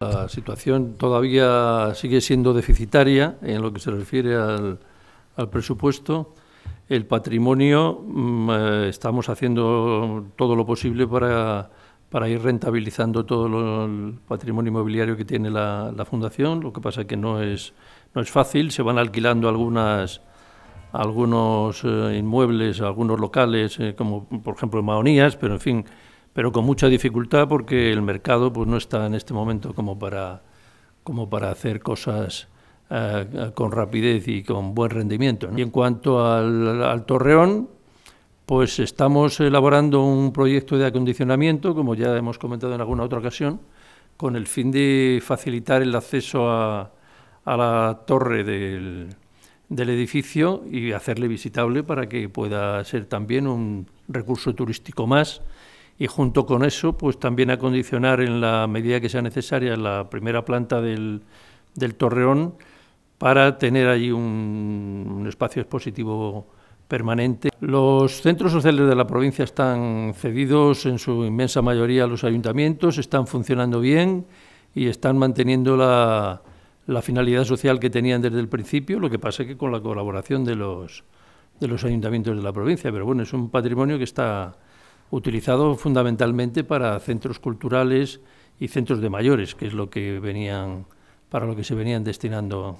La situación todavía sigue siendo deficitaria en lo que se refiere al, presupuesto. El patrimonio, mm, eh, estamos haciendo todo lo posible para, para ir rentabilizando todo el patrimonio inmobiliario que tiene la, Fundación. Lo que pasa es que no es, no es fácil, se van alquilando algunas, algunos eh, inmuebles, algunos locales, eh, como por ejemplo Maonías, pero en fin, pero con mucha dificultad porque el mercado pues, no está en este momento como para, como para hacer cosas eh, con rapidez y con buen rendimiento. Y en cuanto al, Torreón, pues estamos elaborando un proyecto de acondicionamiento, como ya hemos comentado en alguna otra ocasión, con el fin de facilitar el acceso a, la torre del, del, edificio y hacerle visitable para que pueda ser también un recurso turístico más y junto con eso, pues también acondicionar en la medida que sea necesaria la primera planta del, torreón para tener allí un, espacio expositivo permanente. Los centros sociales de la provincia están cedidos en su inmensa mayoría a los ayuntamientos, están funcionando bien y están manteniendo la, finalidad social que tenían desde el principio, lo que pasa es que con la colaboración de los, de los ayuntamientos de la provincia, pero bueno, es un patrimonio que está, utilizado fundamentalmente para centros culturales y centros de mayores, que es lo que venían, para lo que se venían destinando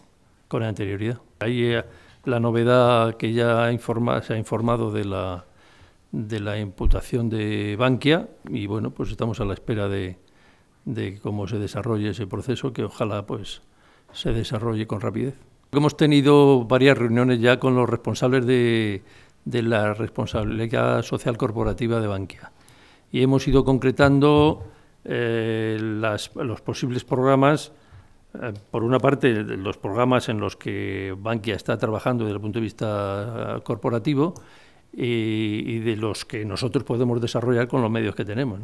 con anterioridad. Ahí eh, la novedad que ya se ha informado de la, de la imputación de Bankia y bueno, pues estamos a la espera de, de cómo se desarrolle ese proceso, que ojalá pues se desarrolle con rapidez. Hemos tenido varias reuniones ya con los responsables de, de la responsabilidad social corporativa de Bankia. Y hemos ido concretando eh, los posibles programas, eh, por una parte, los programas en los que Bankia está trabajando desde el punto de vista eh, corporativo y, de los que nosotros podemos desarrollar con los medios que tenemos.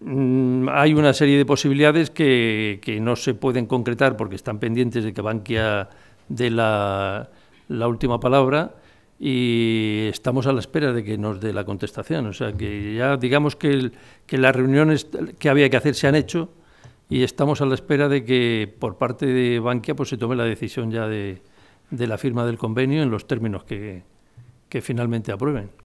Mm, hay una serie de posibilidades que, no se pueden concretar porque están pendientes de que Bankia dé la última palabra y estamos a la espera de que nos dé la contestación. O sea, que ya digamos que, las reuniones que había que hacer se han hecho y estamos a la espera de que por parte de Bankia pues, se tome la decisión ya de, la firma del convenio en los términos que finalmente aprueben.